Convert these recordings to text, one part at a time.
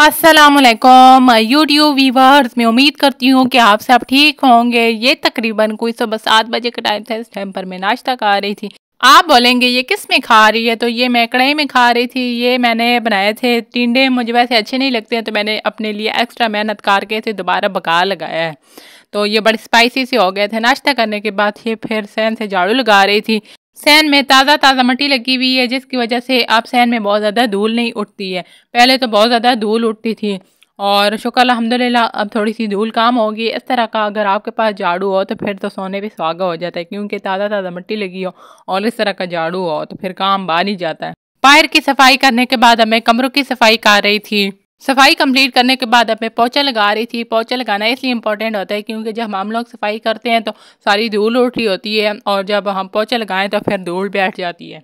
Aslam YouTube viewers मैं उम्मीद करती हूँ कि आप सब ठीक होंगे ये तकरीबन कोई सुबह सात बजे का टाइम था इस टाइम पर मैं नाश्ता खा रही थी आप बोलेंगे ये किस में खा रही है तो ये मैं कढ़ाई में खा रही थी ये मैंने बनाए थे टिंडे मुझे वैसे अच्छे नहीं लगते हैं तो मैंने अपने लिए एक्स्ट्रा मेहनत करके थे दोबारा बका लगाया है तो ये बड़े स्पाइसी से हो गए थे नाश्ता करने के बाद ये फिर सैन से झाड़ू लगा रही थी सैन में ताज़ा ताज़ा मट्टी लगी हुई है जिसकी वजह से आप सैन में बहुत ज़्यादा धूल नहीं उठती है पहले तो बहुत ज़्यादा धूल उठती थी और शुक्र अलहमदिल्ला अब थोड़ी सी धूल काम होगी इस तरह का अगर आपके पास झाड़ू हो तो फिर तो सोने पर सुहागा हो जाता है क्योंकि ताज़ा ताज़ा मट्टी लगी हो और इस तरह का झाड़ू हो तो फिर काम बाहर ही जाता है पायर की सफाई करने के बाद हमें कमरों की सफाई कर रही थी सफाई कंप्लीट करने के बाद अब मैं पोचा लगा रही थी पोचा लगाना इसलिए इंपॉर्टेंट होता है क्योंकि जब हम लोग सफाई करते हैं तो सारी धूल उठ रही होती है और जब हम पोचा लगाएं तो फिर धूल बैठ जाती है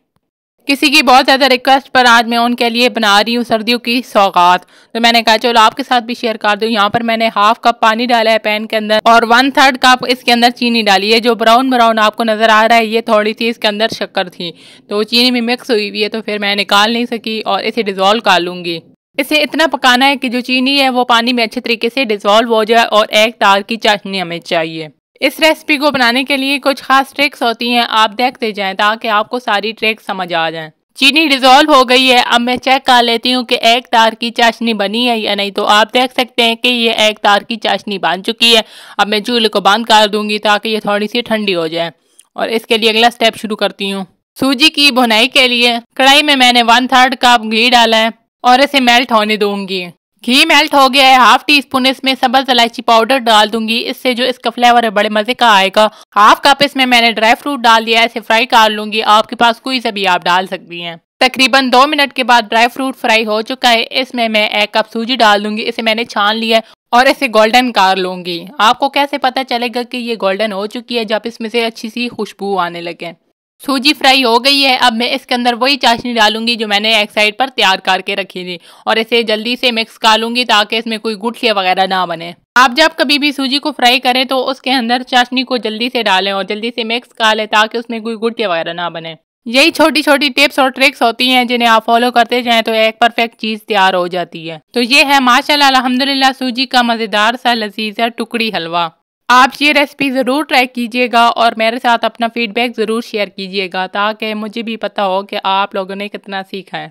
किसी की बहुत ज़्यादा रिक्वेस्ट पर आज मैं उनके लिए बना रही हूँ सर्दियों की सौगात तो मैंने कहा चलो आपके साथ भी शेयर कर दूँ यहाँ पर मैंने हाफ कप पानी डाला है पैन के अंदर और वन थर्ड कप इसके अंदर चीनी डाली है जो ब्राउन ब्राउन आपको नज़र आ रहा है ये थोड़ी सी इसके अंदर शक्कर थी तो चीनी में मिक्स हुई हुई है तो फिर मैं निकाल नहीं सकी और इसे डिज़ोल्व कर लूँगी इसे इतना पकाना है कि जो चीनी है वो पानी में अच्छे तरीके से डिजोल्व हो जाए और एक तार की चाशनी हमें चाहिए इस रेसिपी को बनाने के लिए कुछ खास ट्रिक्स होती हैं आप देखते जाएं ताकि आपको सारी ट्रिक्स समझ आ जाएं चीनी डिजोल्व हो गई है अब मैं चेक कर लेती हूँ कि एक तार की चाशनी बनी है या नहीं तो आप देख सकते हैं कि ये एक तार की चाशनी बन चुकी है अब मैं चूल्हे को बंद कर दूंगी ताकि ये थोड़ी सी ठंडी हो जाए और इसके लिए अगला स्टेप शुरू करती हूँ सूजी की भुनाई के लिए कढ़ाई में मैंने वन थर्ड कप घी डाला है और इसे मेल्ट होने दूंगी घी मेल्ट हो गया है हाफ टी स्पून इसमें सबज इलायची पाउडर डाल दूंगी इससे जो इसका फ्लेवर है बड़े मजे का आएगा हाफ कप इसमें मैंने ड्राई फ्रूट डाल दिया है इसे फ्राई कर लूंगी आपके पास कोई सा भी आप डाल सकती हैं तकरीबन दो मिनट के बाद ड्राई फ्रूट फ्राई हो चुका है इसमें मैं एक कप सूजी डाल दूंगी इसे मैंने छान लिया है और इसे गोल्डन कर लूंगी आपको कैसे पता चलेगा कि ये गोल्डन हो चुकी है जब इसमें से अच्छी सी खुशबू आने लगे सूजी फ्राई हो गई है अब मैं इसके अंदर वही चाशनी डालूंगी जो मैंने एक साइड पर तैयार करके रखी थी और इसे जल्दी से मिक्स कर लूंगी ताकि इसमें कोई गुठलिया वगैरह ना बने आप जब कभी भी सूजी को फ्राई करें तो उसके अंदर चाशनी को जल्दी से डालें और जल्दी से मिक्स कर लें ताकि उसमें कोई गुठलिया वगैरह ना बने यही छोटी छोटी टिप्स और ट्रिक्स होती हैं जिन्हें आप फॉलो करते जाएं तो एक परफेक्ट चीज़ तैयार हो जाती है तो ये है माशाल्लाह अल्हम्दुलिल्लाह सूजी का मज़ेदार सा लजीजा टुकड़ी हलवा आप ये रेसिपी ज़रूर ट्राई कीजिएगा और मेरे साथ अपना फीडबैक ज़रूर शेयर कीजिएगा ताकि मुझे भी पता हो कि आप लोगों ने कितना सीखा है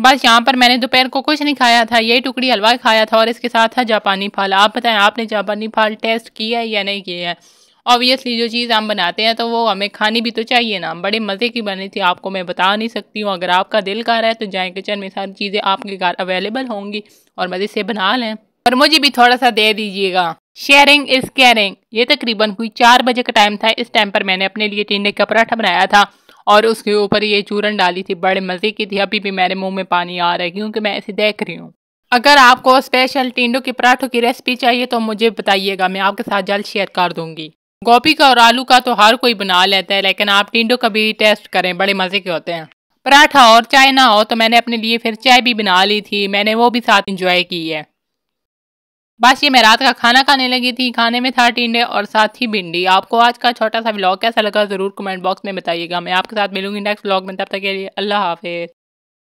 बस यहाँ पर मैंने दोपहर को कुछ नहीं खाया था यही टुकड़ी हलवा खाया था और इसके साथ था जापानी फल आप बताएं आपने जापानी फल टेस्ट किया है या नहीं किया है ऑब्वियसली जो चीज़ हम बनाते हैं तो वो हमें खानी भी तो चाहिए ना बड़े मज़े की बनी थी आपको मैं बता नहीं सकती हूँ अगर आपका दिल कर रहा है तो जाए किचन में सारी चीज़ें आपके घर अवेलेबल होंगी और मज़े से बना लें और मुझे भी थोड़ा सा दे दीजिएगा शेयरिंग इज केयरिंग ये तकरीबन कोई चार बजे का टाइम था इस टाइम पर मैंने अपने लिए टिंडे का पराठा बनाया था और उसके ऊपर ये चूरन डाली थी बड़े मज़े की थी अभी भी मेरे मुंह में पानी आ रहा है क्योंकि मैं ऐसे देख रही हूँ अगर आपको स्पेशल टिंडो के पराठों की रेसिपी चाहिए तो मुझे बताइएगा मैं आपके साथ जल्द शेयर कर दूंगी गोभी का और आलू का तो हर कोई बना लेता है लेकिन आप टिंडो का भी टेस्ट करें बड़े मज़े के होते हैं पराठा और चाय ना हो तो मैंने अपने लिए फिर चाय भी बना ली थी मैंने वो भी साथ इंजॉय की है बस ये मैं रात का खाना खाने लगी थी खाने में था टिंडे और साथ ही भिंडी आपको आज का छोटा सा ब्लॉग कैसा लगा ज़रूर कमेंट बॉक्स में बताइएगा मैं आपके साथ मिलूंगी नेक्स्ट ब्लॉग में तब तक के लिए अल्लाह हाफिज़